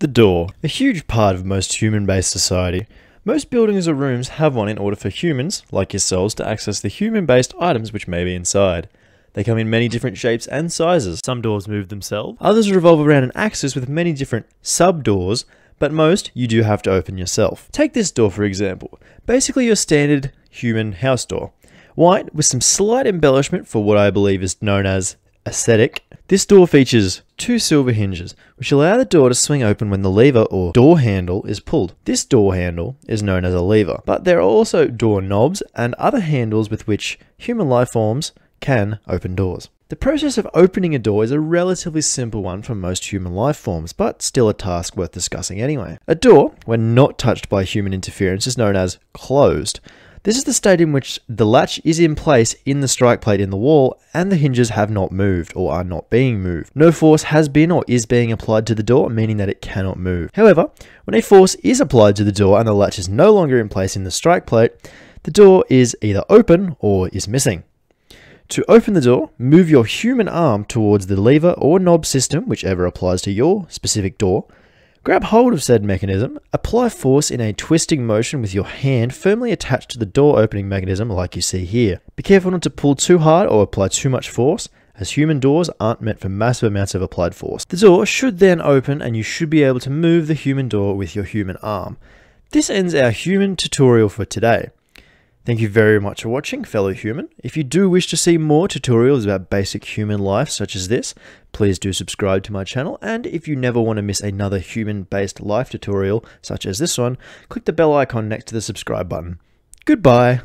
The door. A huge part of most human-based society. Most buildings or rooms have one in order for humans, like yourselves, to access the human-based items which may be inside. They come in many different shapes and sizes. Some doors move themselves. Others revolve around an axis with many different sub-doors, but most you do have to open yourself. Take this door for example. Basically your standard human house door. White with some slight embellishment for what I believe is known as aesthetic. This door features two silver hinges, which allow the door to swing open when the lever or door handle is pulled. This door handle is known as a lever, but there are also door knobs and other handles with which human life forms can open doors. The process of opening a door is a relatively simple one for most human life forms, but still a task worth discussing anyway. A door, when not touched by human interference, is known as closed, this is the state in which the latch is in place in the strike plate in the wall and the hinges have not moved or are not being moved. No force has been or is being applied to the door, meaning that it cannot move. However, when a force is applied to the door and the latch is no longer in place in the strike plate, the door is either open or is missing. To open the door, move your human arm towards the lever or knob system, whichever applies to your specific door, Grab hold of said mechanism, apply force in a twisting motion with your hand firmly attached to the door opening mechanism like you see here. Be careful not to pull too hard or apply too much force, as human doors aren't meant for massive amounts of applied force. The door should then open and you should be able to move the human door with your human arm. This ends our human tutorial for today. Thank you very much for watching, fellow human. If you do wish to see more tutorials about basic human life such as this, please do subscribe to my channel, and if you never want to miss another human-based life tutorial such as this one, click the bell icon next to the subscribe button. Goodbye!